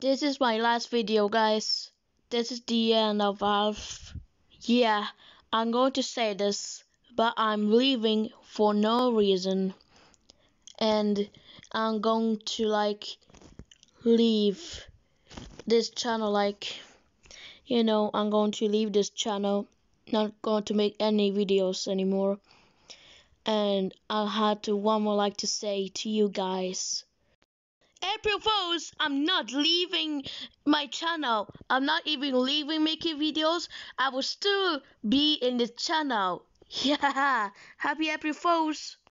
this is my last video guys this is the end of Valve yeah I'm going to say this but I'm leaving for no reason and I'm going to like leave this channel like you know I'm going to leave this channel not going to make any videos anymore and I had to one more like to say to you guys April Fools, I'm not leaving my channel. I'm not even leaving making videos. I will still be in the channel. Yeah, happy April Fools.